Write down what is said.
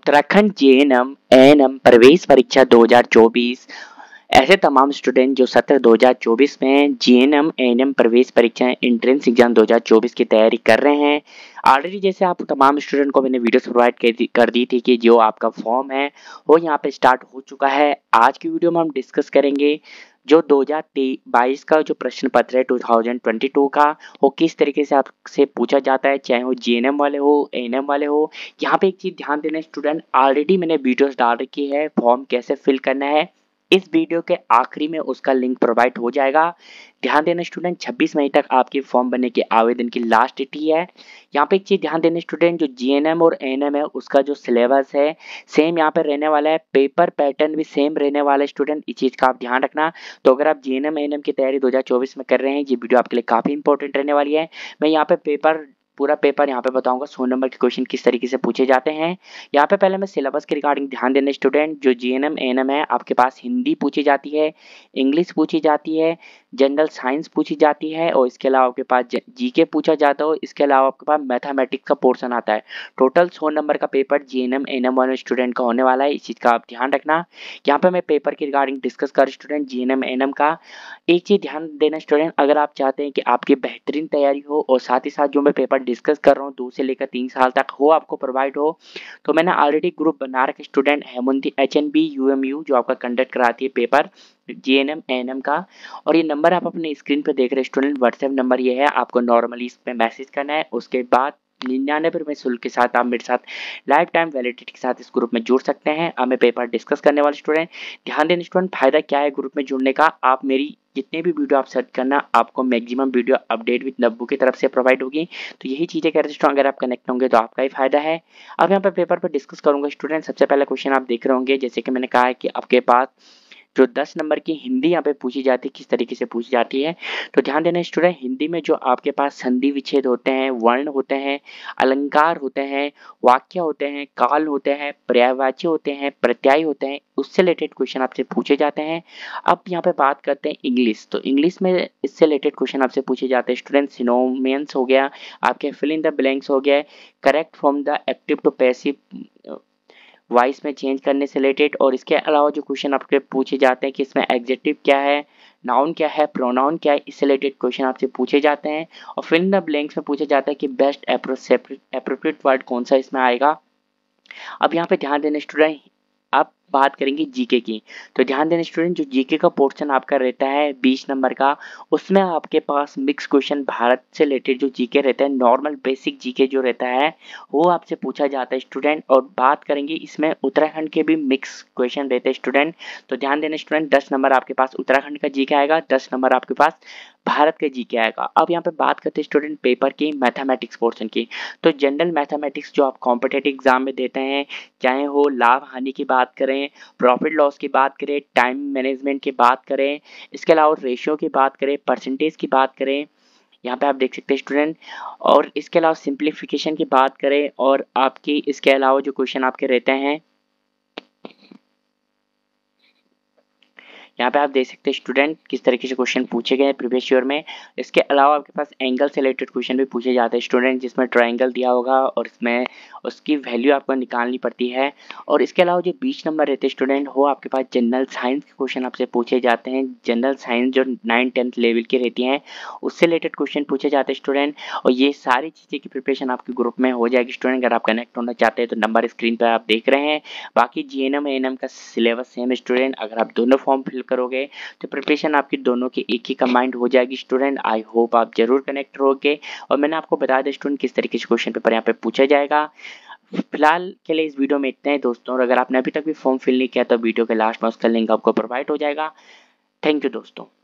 Uttarakhand J N M N M प्रवेश परीक्षा 2024 ऐसे तमाम स्टूडेंट जो सत्र 2024 में J N M N M प्रवेश परीक्षा एंट्रेंस एग्जाम 2024 की तैयारी कर रहे हैं ऑलरेडी जैसे आप तमाम स्टूडेंट को मैंने वीडियोस प्रोवाइड कर दी थी कि जो आपका फॉर्म है वो यहाँ पे स्टार्ट हो चुका है आज की वीडियो में हम डिस्कस करेंगे जो 2022 का जो प्रश्न पत्र है 2022 का वो किस तरीके से आपसे पूछा जाता है चाहे वो जे वाले हो एन वाले हो यहाँ पे एक चीज़ ध्यान देना स्टूडेंट ऑलरेडी मैंने वीडियोस डाल रखी है फॉर्म कैसे फिल करना है इस वीडियो के आखिरी में उसका लिंक प्रोवाइड हो जाएगा ध्यान देना स्टूडेंट 26 मई तक आपकी फॉर्म बनने के आवेदन की लास्ट डेट ही है यहाँ पे एक चीज़ ध्यान देना स्टूडेंट जो जी और एन है उसका जो सिलेबस है सेम यहाँ पे रहने वाला है पेपर पैटर्न भी सेम रहने वाला है स्टूडेंट इस चीज़ का आप ध्यान रखना तो अगर आप जी एन की तैयारी दो में कर रहे हैं ये वीडियो आपके लिए काफ़ी इंपॉर्टेंट रहने वाली है मैं यहाँ पे पेपर पूरा पेपर यहाँ पे बताऊंगा सौ नंबर के क्वेश्चन किस तरीके से पूछे जाते हैं यहाँ पे पहले मैं सिलेबस के रिगार्डिंग ध्यान देने स्टूडेंट जो जी एन है आपके पास हिंदी पूछी जाती है इंग्लिश पूछी जाती है जनरल साइंस पूछी जाती है और इसके अलावा आपके पास जीके पूछा जाता है इसके अलावा आपके पास मैथामेटिक्स का पोर्सन आता है टोटल सौ नंबर का पेपर जी एन एम वाले स्टूडेंट का होने वाला है इस चीज़ का आप ध्यान रखना यहाँ पे मैं पेपर के रिगार्डिंग डिस्कस कर स्टूडेंट जी एन एम का एक चीज़ ध्यान देना स्टूडेंट अगर आप चाहते हैं कि आपकी बेहतरीन तैयारी हो और साथ ही साथ जो मैं पेपर पर डिस्कस कर रहा हूँ दो से लेकर तीन साल तक हो आपको प्रोवाइड हो तो मैंने ऑलरेडी ग्रुप बना रखे student H N B U M U जो आपका कंडक्ट कराती है paper J N M N M का और ये नंबर आप अपने स्क्रीन पर देख रहे स्टूडेंट व्हाट्सएप नंबर ये है आपको नॉर्मली इस पर मैसेज करना है उसके बाद निन्यानवे रुपये शुल्क के साथ आप मेरे साथ लाइफ टाइम वैलिडिटी के साथ इस ग्रुप में जुड़ सकते हैं आप मैं पेपर डिस्कस करने वाले स्टूडेंट ध्यान देने स्टूडेंट फायदा क्या है ग्रुप में जुड़ने का आप मेरी जितने भी वीडियो आप सर्च करना आपको मैक्सिमम वीडियो अपडेट विद नब्बू की तरफ से प्रोवाइड होगी तो यही चीज़ें कह रहे स्टूडेंट अगर आप कनेक्ट होंगे तो आपका ही फायदा है अब यहाँ पर पेपर पर डिस्कस करूंगा स्टूडेंट सबसे पहला क्वेश्चन आप देख रहे होंगे जैसे कि मैंने कहा है कि आपके पास जो दस नंबर की हिंदी यहाँ पे पूछी जाती है किस तरीके से पूछी जाती है तो ध्यान देना स्टूडेंट हिंदी में जो आपके पास संधि विच्छेद होते हैं वर्ण होते हैं अलंकार होते हैं वाक्य होते हैं काल होते हैं पर्यायवाची होते हैं प्रत्याय होते हैं उससे रिलेटेड क्वेश्चन आपसे पूछे जाते हैं अब यहाँ पे बात करते हैं इंग्लिश तो इंग्लिश में इससे रिलेटेड क्वेश्चन आपसे पूछे जाते हैं स्टूडेंट सिनोमियंस हो गया आपके फिल इन द ब्लैंक्स हो गया correct from the active to passive voice में चेंज करने से रिलेटेड और इसके अलावा जो क्वेश्चन आपके पूछे जाते हैं कि इसमें एग्जेक्टिव क्या है नाउन क्या है प्रोनाउन क्या है इससे रिलेटेड क्वेश्चन आपसे पूछे जाते हैं और फिल द ब्लैंक्स में पूछा जाता है कि बेस्ट अप्रोप्रिएट वर्ड कौन सा इसमें आएगा अब यहाँ पे ध्यान देने स्टूडेंट बात करेंगे जीके की तो ध्यान देना स्टूडेंट जो जीके का पोर्शन आपका रहता है बीस नंबर का उसमें आपके पास मिक्स क्वेश्चन भारत से रिलेटेड जो जीके रहता है नॉर्मल बेसिक जीके जो रहता है वो आपसे पूछा जाता है स्टूडेंट और बात करेंगे इसमें उत्तराखंड के भी मिक्स क्वेश्चन रहते हैं स्टूडेंट तो ध्यान देना स्टूडेंट दस नंबर आपके पास उत्तराखंड का जीके आएगा दस नंबर आपके पास भारत का जी आएगा अब यहाँ पे बात करते हैं स्टूडेंट पेपर की मैथमेटिक्स पोर्सन की तो जनरल मैथमेटिक्स जो आप कॉम्पिटेटिव एग्जाम में देते हैं चाहे हो लाभ हानि की बात करें प्रॉफिट लॉस की बात करें टाइम मैनेजमेंट की बात करें इसके अलावा रेशियो की बात करें परसेंटेज की बात करें यहाँ पे आप देख सकते हैं स्टूडेंट और इसके अलावा सिंप्लीफिकेशन की बात करें और आपकी इसके अलावा जो क्वेश्चन आपके रहते हैं यहाँ पे आप देख सकते हैं स्टूडेंट किस तरीके से क्वेश्चन पूछे गए हैं प्रीवियस ईयर में इसके अलावा आपके पास एंगल से रिलेटेड क्वेश्चन भी पूछे जाते हैं स्टूडेंट जिसमें ट्राइंगल दिया होगा और इसमें उसकी वैल्यू आपको निकालनी पड़ती है और इसके अलावा जो बीच नंबर रहते हैं स्टूडेंट हो आपके पास जनरल साइंस के क्वेश्चन आपसे पूछे जाते हैं जनरल साइंस जो नाइन टेंथ लेवल की रहती हैं उससे रिलेटेड क्वेश्चन पूछे जाते हैं स्टूडेंट और ये सारी चीज़ें की प्रिपरेशन आपके ग्रुप में हो जाएगी स्टूडेंट अगर आप कनेक्ट होना चाहते हैं तो नंबर स्क्रीन पर आप देख रहे हैं बाकी जी एन एम का सिलेबस सेम स्टूडेंट अगर आप दोनों फॉर्म फिल करोगे तो प्रिपरेशन आपकी दोनों की एक ही कम्बाइंड हो जाएगी स्टूडेंट आई होप आप जरूर कनेक्ट रहोगे और मैंने आपको बता दें स्टूडेंट किस तरीके से क्वेश्चन पेपर यहाँ पे पूछा जाएगा फिलहाल के लिए इस वीडियो में इतना ही दोस्तों और अगर आपने अभी तक भी फॉर्म फिल नहीं किया तो वीडियो के लास्ट में उसका लिंक आपको प्रोवाइड हो जाएगा थैंक यू दोस्तों